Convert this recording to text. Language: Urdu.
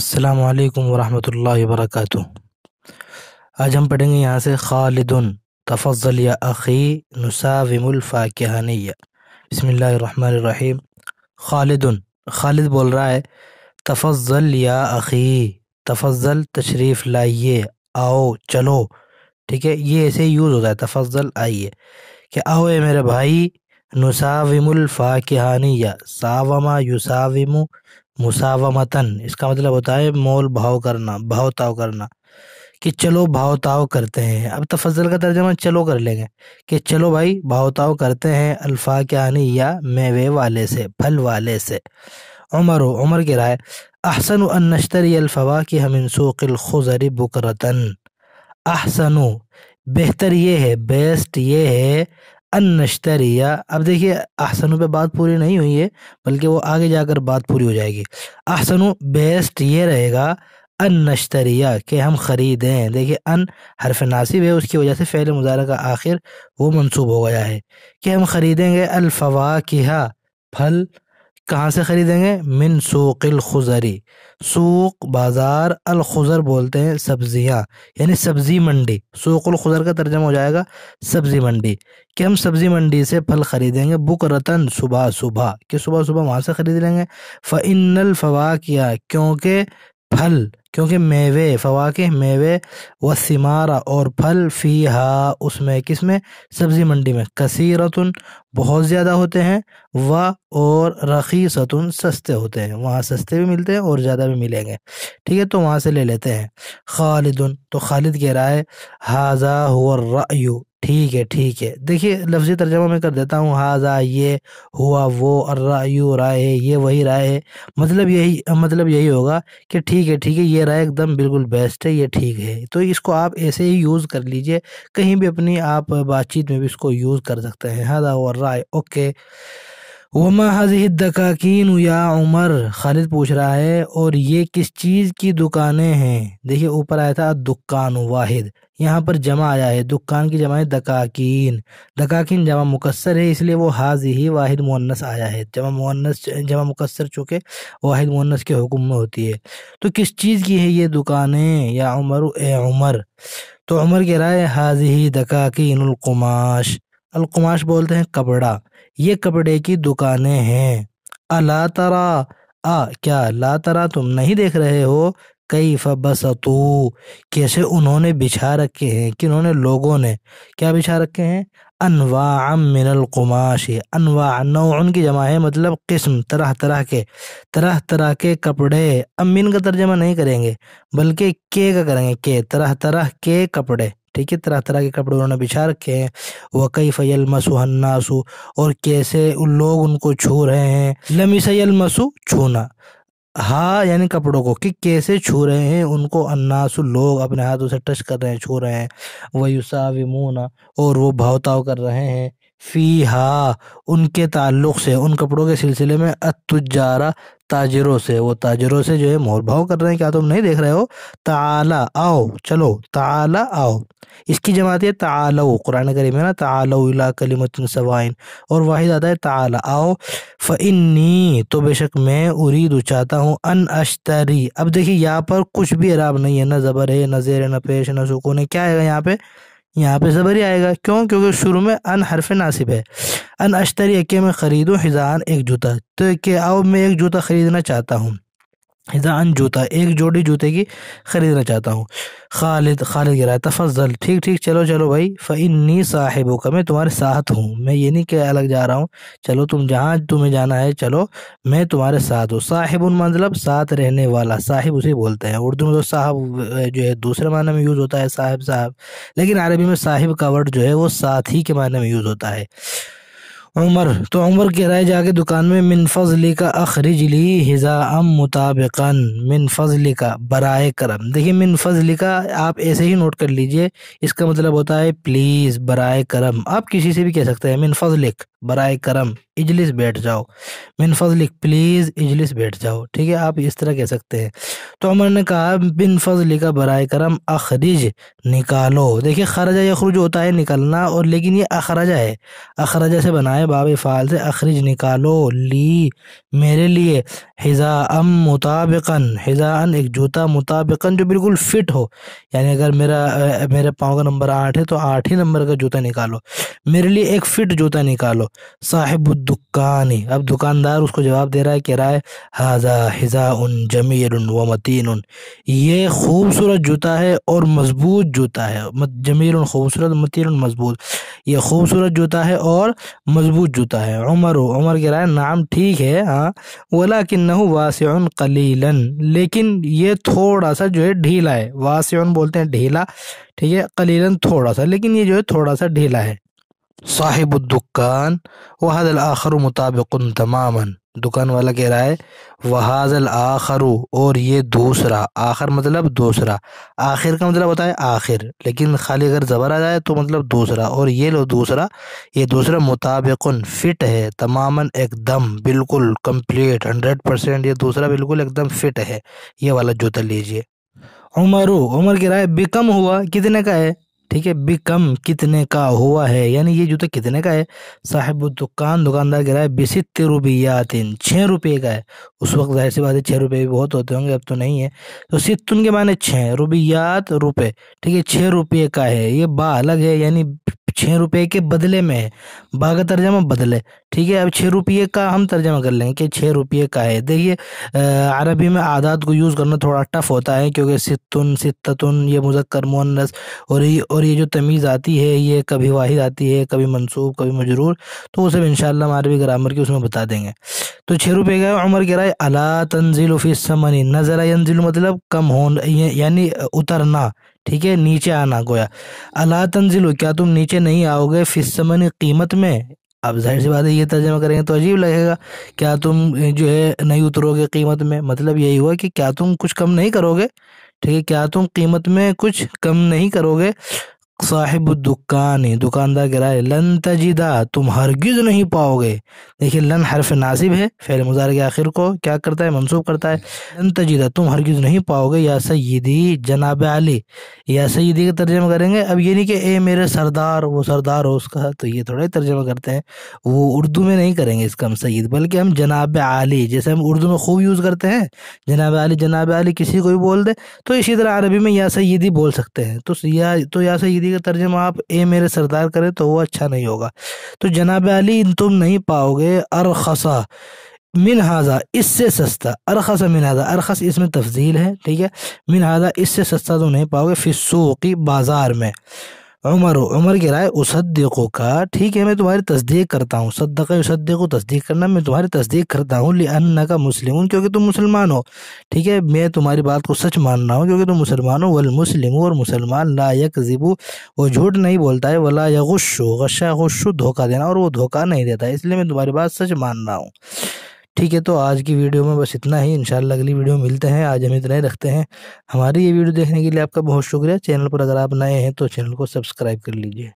السلام علیکم ورحمۃ اللہ وبرکاتہ آج ہم پڑھیں گے یہاں سے خالد تفضل یا عقی نسا وم بسم اللہ الرحمن الرحیم خالد خالد بول رہا ہے تفضل یا عقی تفضل تشریف لائیے آؤ چلو ٹھیک ہے یہ ایسے یوز ہوتا ہے تفضل آئیے کہ آؤ اے میرے بھائی نسا وم ساوما ہانیہ مساو اس کا مطلب ہوتا ہے مول بھاؤ کرنا تاؤ کرنا کہ چلو بھاؤ تاؤ کرتے ہیں اب تفضل کا ترجمہ چلو کر لیں گے کہ چلو بھائی تاؤ کرتے ہیں الفا کیا میوے والے سے پھل والے سے عمر عمر کی رائے احسن ان نشتری الفوا کی ہم انسوق قلخری بکرتن احسن بہتر یہ ہے بیسٹ یہ ہے ان نشتریا اب دیکھیے احسنو پہ بات پوری نہیں ہوئی ہے بلکہ وہ آگے جا کر بات پوری ہو جائے گی احسنو بیسٹ یہ رہے گا ان نشتریا کہ ہم خریدیں دیکھیے ان حرف ناصب ہے اس کی وجہ سے فعل مظاہرہ کا آخر وہ منصوب ہو گیا ہے کہ ہم خریدیں گے الفوا پھل کہاں سے خریدیں گے من سوق الخزری سوق بازار الخزر بولتے ہیں سبزیاں یعنی سبزی منڈی سوق الخزر کا ترجمہ ہو جائے گا سبزی منڈی کہ ہم سبزی منڈی سے پھل خریدیں گے بک رتن صبح صبح کہ صبح صبح وہاں سے خرید لیں گے فعن الفوا کیا کیونکہ پھل کیونکہ میوے فوا میوے و سمارا اور پھل فی ہا اس میں کس میں سبزی منڈی میں کثیرتن بہت زیادہ ہوتے ہیں و اور رخیصتن سستے ہوتے ہیں وہاں سستے بھی ملتے ہیں اور زیادہ بھی ملیں گے ٹھیک ہے تو وہاں سے لے لیتے ہیں خالدن تو خالد کے رائے حاضہ ہو را ٹھیک ہے ٹھیک ہے دیکھیے لفظی ترجمہ میں کر دیتا ہوں ہاں یہ ہوا وہ الرائیو رائے ہے یہ وہی رائے ہے مطلب یہی مطلب یہی ہوگا کہ ٹھیک ہے ٹھیک ہے یہ رائے ایک دم بالکل بیسٹ ہے یہ ٹھیک ہے تو اس کو آپ ایسے ہی یوز کر لیجئے کہیں بھی اپنی آپ بات چیت میں بھی اس کو یوز کر سکتے ہیں ہاں وہ رائے اوکے وما حضی الدکاکین یا عمر خالد پوچھ رہا ہے اور یہ کس چیز کی دکانیں ہیں دیکھیے اوپر آیا تھا دکان واحد یہاں پر جمع آیا ہے دکان کی جمع ہے دکاکین دکاکین جمع مکسر ہے اس لیے وہ حاضی ہی واحد مونس آیا ہے جمع مونس جمع مکسر چونکہ واحد مونس کے حکم میں ہوتی ہے تو کس چیز کی ہے یہ دکانیں یا عمر اے عمر تو عمر کہہ رہا ہے حاضی دکاکین القماش القماش بولتے ہیں کپڑا یہ کپڑے کی دکانیں ہیں الا ترا آ کیا لا ترا تم نہیں دیکھ رہے ہو کئی فبتو کیسے انہوں نے بچھا رکھے ہیں کہ انہوں نے لوگوں نے کیا بچھا رکھے ہیں انواع من القماش انواع نوع ان کی جمع ہے مطلب قسم طرح طرح کے طرح طرح کے کپڑے امین کا ترجمہ نہیں کریں گے بلکہ کے کا کریں گے کے طرح طرح کے کپڑے ٹھیک ہے طرح طرح کے کپڑے انہوں نے بچھا رکھے ہیں وقی فیل مسو ہناسو اور کیسے ان لوگ ان کو چھو رہے ہیں لمی سیل مسو چھونا ہاں یعنی کپڑوں کو کہ کیسے چھو رہے ہیں ان کو اناس لوگ اپنے ہاتھوں سے ٹچ کر رہے ہیں چھو رہے ہیں وہ یوسا ومونا اور وہ بھاؤتاؤ کر رہے ہیں فی ہا ان کے تعلق سے ان کپڑوں کے سلسلے میں اتجارہ تاجروں سے وہ تاجروں سے جو ہے مہر بھاؤ کر رہے ہیں کیا تم نہیں دیکھ رہے ہو تعالی آؤ چلو تعالی آؤ اس کی جماعت ہے تعالو قرآن کریم ہے نا تعالو الا کلمت سوائن اور واحد آتا ہے تعالی آؤ فنی تو بے شک میں ارید اچھا ہوں اشتری اب دیکھیے یہاں پر کچھ بھی عراب نہیں ہے نہ زبر ہے نہ زیر ہے نہ پیش نہ سکون ہے کیا ہے یہاں پہ یہاں پہ زبر ہی آئے گا کیوں کیونکہ شروع میں ان حرف ناصب ہے ان اشتری اکے میں خریدوں حضان ایک جوتا تو کہ آؤ میں ایک جوتا خریدنا چاہتا ہوں ان جوتا ایک جوڑی جوتے کی خریدنا چاہتا ہوں خالد خالد رائے تفضل ٹھیک ٹھیک چلو چلو بھائی فعنی صاحبوں کا میں تمہارے ساتھ ہوں میں یہ نہیں کہ الگ جا رہا ہوں چلو تم جہاں تمہیں جانا ہے چلو میں تمہارے ساتھ ہوں صاحب ان مطلب ساتھ رہنے والا صاحب اسے بولتے ہیں اردو میں تو صاحب جو ہے دوسرے معنی میں یوز ہوتا ہے صاحب صاحب لیکن عربی میں صاحب کا ورڈ جو ہے وہ ساتھ ہی کے معنی میں یوز ہوتا ہے عمر تو عمر کے رائے جا کے دکان میں من فضل کا اخرج لی حضا ام مطابق فضل کا برائے کرم دیکھیے فضل کا آپ ایسے ہی نوٹ کر لیجئے اس کا مطلب ہوتا ہے پلیز برائے کرم آپ کسی سے بھی کہہ سکتے ہیں من فضلک برائے کرم اجلس بیٹھ جاؤ بن فضلک پلیز اجلس بیٹھ جاؤ ٹھیک ہے آپ اس طرح کہہ سکتے ہیں تو عمر نے کہا بن فضلی کا برائے کرم اخرج نکالو دیکھیے خرجہ یہ خرج ہوتا ہے نکلنا اور لیکن یہ اخرجہ ہے اخرجہ سے بنائے باب فعال سے اخرج نکالو لی میرے لیے حضا ام مطابق حضا ان ایک جوتا مطابقن جو بالکل فٹ ہو یعنی اگر میرا میرے پاؤں کا نمبر آٹھ ہے تو آٹھ ہی نمبر کا جوتا نکالو میرے لیے ایک فٹ جوتا نکالو صاحب الدکانی اب دکاندار اس کو جواب دے رہا ہے کہ رائے حاضہ حزا ان جمیر ان و متین ان یہ خوبصورت جوتا ہے اور مضبوط جوتا ہے جمیر ان خوبصورت متین مضبوط یہ خوبصورت جوتا ہے اور مضبوط جوتا ہے عمر و عمر رہا رائے نام ٹھیک ہے ہاں اولا کنو واسی کلیلن لیکن یہ تھوڑا سا جو ہے ڈھیلا ہے واسع بولتے ہیں ڈھیلا ٹھیک ہے کلیلن تھوڑا سا لیکن یہ جو ہے تھوڑا سا ڈھیلا ہے صاحب الدکان وحد الآخر مطابق تماما دکان والا کہہ رہا وہ حاضل آخر اور یہ دوسرا آخر مطلب دوسرا آخر کا مطلب ہوتا ہے آخر لیکن خالی اگر زبر آ جائے تو مطلب دوسرا اور یہ لو دوسرا یہ دوسرا مطابق فٹ ہے تماماً ایک دم بالکل کمپلیٹ ہنڈریڈ پرسینٹ یہ دوسرا بالکل ایک دم فٹ ہے یہ والا جوتا لیجئے عمر عمر کی رائے بے کم ہوا کتنے کا ہے ٹھیک ہے بکم کتنے کا ہوا ہے یعنی یہ جوتا کتنے کا ہے صاحب دکان دکاندار رہا ہے بست ست روبیات ان چھ روپے کا ہے اس وقت ظاہر سی بات ہے چھ روپے بھی بہت ہوتے ہوں گے اب تو نہیں ہے تو ستن کے معنی چھ روبیات روپے ٹھیک ہے چھ روپے کا ہے یہ با الگ ہے یعنی چھ روپے کے بدلے میں ہے باغ ترجمہ بدلے ٹھیک ہے اب چھ روپیے کا ہم ترجمہ کر لیں کہ چھ روپیے کا ہے دیکھیے عربی میں آداد کو یوز کرنا تھوڑا ٹف ہوتا ہے کیونکہ ستن ستتن یہ مذکر مونس اور یہ جو تمیز آتی ہے یہ کبھی واحد آتی ہے کبھی منصوب کبھی مجرور تو وہ سب انشاءاللہ ہم عربی گرامر کی اس میں بتا دیں گے تو چھ روپے کا عمر کہہ رہا ہے اللہ تنزیل فی السمنی نظر ینزل مطلب کم ہون یعنی اترنا ٹھیک ہے نیچے آنا گویا اللہ تنزلو کیا تم نیچے نہیں آؤ گے فسمن قیمت میں اب ظاہر سی بات ہے یہ ترجمہ کریں گے تو عجیب لگے گا کیا تم جو ہے نہیں اترو گے قیمت میں مطلب یہی ہوا کہ کیا تم کچھ کم نہیں کرو گے ٹھیک ہے کیا تم قیمت میں کچھ کم نہیں کرو گے صاحب دکان دکاندار گرائے لن تجیدہ تم ہرگز نہیں پاؤ گے دیکھیے لن حرف ناصب ہے فعل مظاہر کے آخر کو کیا کرتا ہے منسوخ کرتا ہے لن تجیدہ تم ہرگز نہیں پاؤ گے یا سیدی جناب علی یا سیدی کا ترجمہ کریں گے اب یہ نہیں کہ اے میرے سردار وہ سردار ہو اس کا تو یہ تھوڑا ہی ترجمہ کرتے ہیں وہ اردو میں نہیں کریں گے اس کا ہم سید بلکہ ہم جناب علی جیسے ہم اردو میں خوب یوز کرتے ہیں جناب علی جناب علی کسی کو بھی بول دے تو اسی طرح عربی میں یا سیدی بول سکتے ہیں تو یا تو یا سیدی کا ترجمہ آپ اے میرے سردار کریں تو وہ اچھا نہیں ہوگا تو جناب علی ان تم نہیں پاؤ گے ارخصا منہذا اس سے سستا ارخص منہذا ارخص اس میں تفضیل ہے ٹھیک ہے منہذا اس سے سستا تم نہیں پاؤ گے فی سوقی بازار میں عمر و عمر کی رائے اسدو کا ٹھیک ہے میں تمہاری تصدیق کرتا ہوں صدقہ اسدو تصدیق کرنا میں تمہاری تصدیق کرتا ہوں کا مسلم کیونکہ تم مسلمان ہو ٹھیک ہے میں تمہاری بات کو سچ مان رہا ہوں کیونکہ تم مسلمان ہو والمسلم اور مسلمان لا یکذبو وہ جھوٹ نہیں بولتا ہے ولا یغشو غشا غشو غشہ دھوکہ دینا اور وہ دھوکہ نہیں دیتا ہے اس لیے میں تمہاری بات سچ مان رہا ہوں ٹھیک ہے تو آج کی ویڈیو میں بس اتنا ہی انشاءاللہ اگلی ویڈیو ملتے ہیں آج ہم اتنے رکھتے ہیں ہماری یہ ویڈیو دیکھنے کے لیے آپ کا بہت شکریہ چینل پر اگر آپ نئے ہیں تو چینل کو سبسکرائب کر لیجیے